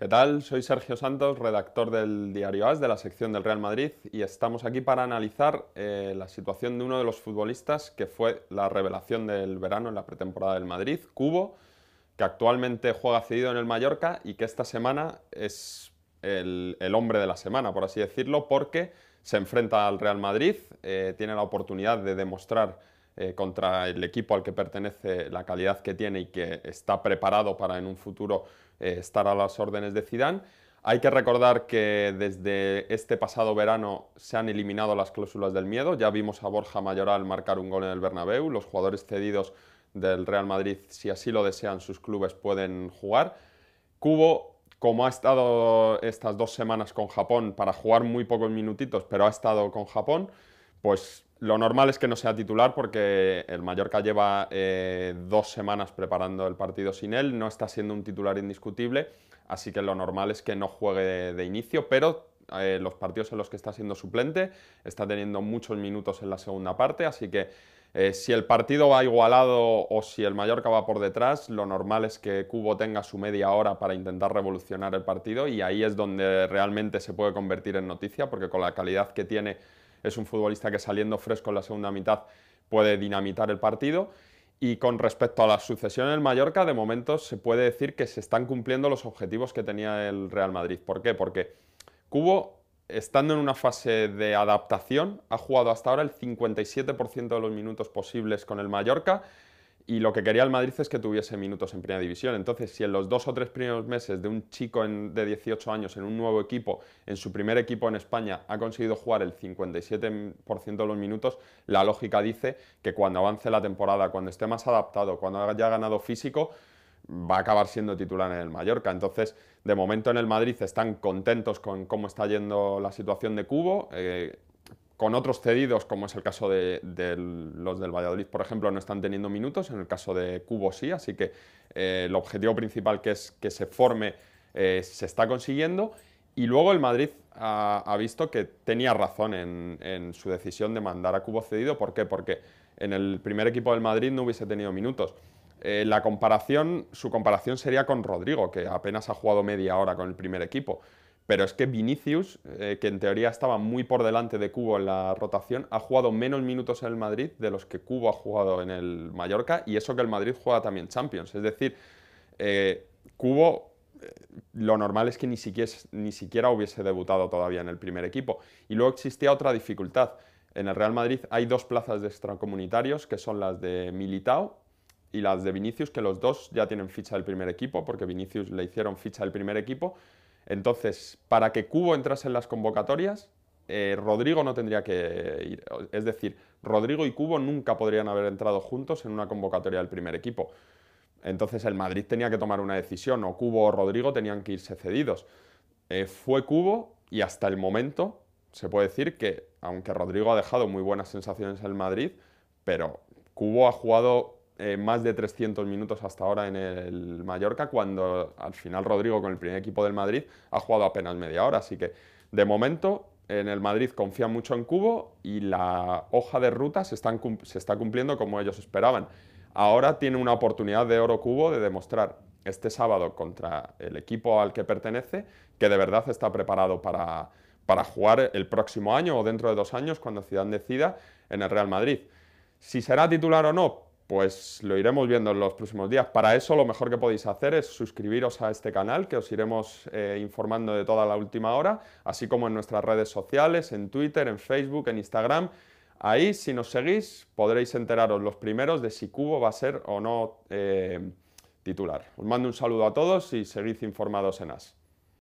¿Qué tal? Soy Sergio Santos, redactor del diario AS de la sección del Real Madrid y estamos aquí para analizar eh, la situación de uno de los futbolistas que fue la revelación del verano en la pretemporada del Madrid, Cubo, que actualmente juega cedido en el Mallorca y que esta semana es el, hombre de la semana, por así decirlo, porque se enfrenta al Real Madrid, eh, tiene la oportunidad de demostrar eh, contra el equipo al que pertenece, la calidad que tiene y que está preparado para en un futuro eh, estar a las órdenes de Zidane. Hay que recordar que desde este pasado verano se han eliminado las cláusulas del miedo. Ya vimos a Borja Mayoral marcar un gol en el Bernabéu. Los jugadores cedidos del Real Madrid, si así lo desean sus clubes, pueden jugar. Cubo, como ha estado estas dos semanas con Japón, para jugar muy pocos minutitos, pero ha estado con Japón, pues lo normal es que no sea titular porque el Mallorca lleva eh, dos semanas preparando el partido sin él, no está siendo un titular indiscutible, así que lo normal es que no juegue de, inicio, pero eh, los partidos en los que está siendo suplente está teniendo muchos minutos en la segunda parte, así que eh, si el partido va igualado o si el Mallorca va por detrás, lo normal es que Cubo tenga su media hora para intentar revolucionar el partido y ahí es donde realmente se puede convertir en noticia, porque con la calidad que tiene es un futbolista que saliendo fresco en la segunda mitad puede dinamitar el partido. Y con respecto a la sucesión en el Mallorca, de momento se puede decir que se están cumpliendo los objetivos que tenía el Real Madrid. ¿Por qué? Porque Cubo, estando en una fase de adaptación, ha jugado hasta ahora el 57% de los minutos posibles con el Mallorca y lo que quería el Madrid es que tuviese minutos en primera división. Entonces, si en los dos o tres primeros meses de un chico de 18 años en un nuevo equipo, en su primer equipo en España, ha conseguido jugar el 57% de los minutos, la lógica dice que cuando avance la temporada, cuando esté más adaptado, cuando haya ganado físico, va a acabar siendo titular en el Mallorca. Entonces, de momento en el Madrid están contentos con cómo está yendo la situación de Cubo. Eh, con otros cedidos, como es el caso de, los del Valladolid, por ejemplo, no están teniendo minutos, en el caso de Cubo sí, así que eh, el objetivo principal que es que se forme eh, se está consiguiendo. Y luego el Madrid ha, visto que tenía razón en, su decisión de mandar a Cubo cedido. ¿Por qué? Porque en el primer equipo del Madrid no hubiese tenido minutos. Eh, la comparación, su comparación sería con Rodrigo, que apenas ha jugado media hora con el primer equipo. Pero es que Vinicius, eh, que en teoría estaba muy por delante de Cubo en la rotación, ha jugado menos minutos en el Madrid de los que Cubo ha jugado en el Mallorca, y eso que el Madrid juega también Champions. Es decir, Cubo eh, eh, lo normal es que ni siquiera, ni siquiera, hubiese debutado todavía en el primer equipo. Y luego existía otra dificultad. En el Real Madrid hay dos plazas de extracomunitarios, que son las de Militao y las de Vinicius, que los dos ya tienen ficha del primer equipo, porque Vinicius le hicieron ficha del primer equipo, entonces, para que Cubo entrase en las convocatorias, eh, Rodrigo no tendría que ir. Es decir, Rodrigo y Cubo nunca podrían haber entrado juntos en una convocatoria del primer equipo. Entonces el Madrid tenía que tomar una decisión, o Cubo o Rodrigo tenían que irse cedidos. Eh, fue Cubo y hasta el momento se puede decir que, aunque Rodrigo ha dejado muy buenas sensaciones en Madrid, pero Cubo ha jugado eh, más de 300 minutos hasta ahora en el Mallorca, cuando al final Rodrigo con el primer equipo del Madrid ha jugado apenas media hora. Así que de momento en el Madrid confía mucho en Cubo y la hoja de ruta se, está cumpliendo como ellos esperaban. Ahora tiene una oportunidad de oro Cubo de demostrar este sábado contra el equipo al que pertenece que de verdad está preparado para, para jugar el próximo año o dentro de dos años cuando Ciudad decida en el Real Madrid. Si será titular o no, pues lo iremos viendo en los próximos días. Para eso lo mejor que podéis hacer es suscribiros a este canal, que os iremos eh, informando de toda la última hora, así como en nuestras redes sociales, en Twitter, en Facebook, en Instagram. Ahí, si nos seguís, podréis enteraros los primeros de si Cubo va a ser o no eh, titular. Os mando un saludo a todos y seguid informados en AS.